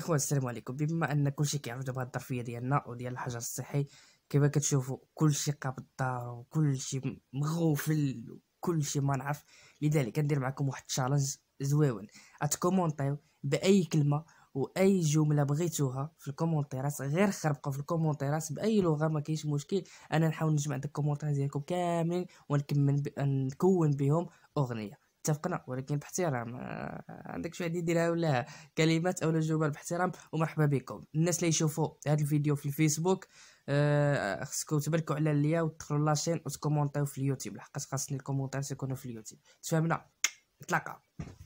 اخوان السلام عليكم بما ان كلشي كيعرف دابا الظرفيه ديالنا وديال الحجر الصحي كيف كتشوفوا كلشي قاب الدار شيء مغوفل شيء ما نعرف لذلك ندير معكم واحد التشالنج زويون اتكومونطيو باي كلمه واي جمله بغيتوها في الكومونتيرات غير خربقوا في الكومونتيرات باي لغه ما كاينش مشكل انا نحاول نجمع داك الكومونتير ديالكم كاملين ونكمل ب... نكون بهم اغنيه اتفقنا ولكن باحترام آه، عندك شويه غادي ديرها ولا كلمات او جمل باحترام ومرحبا بكم الناس اللي يشوفوا هذا الفيديو في الفيسبوك آه، خصكم أه تباركوا على ليا وتدخلوا لاشين وتكومونتيو في اليوتيوب لحقاش خاصني الكومونتير يكونوا في اليوتيوب تفهمنا نتلاقاو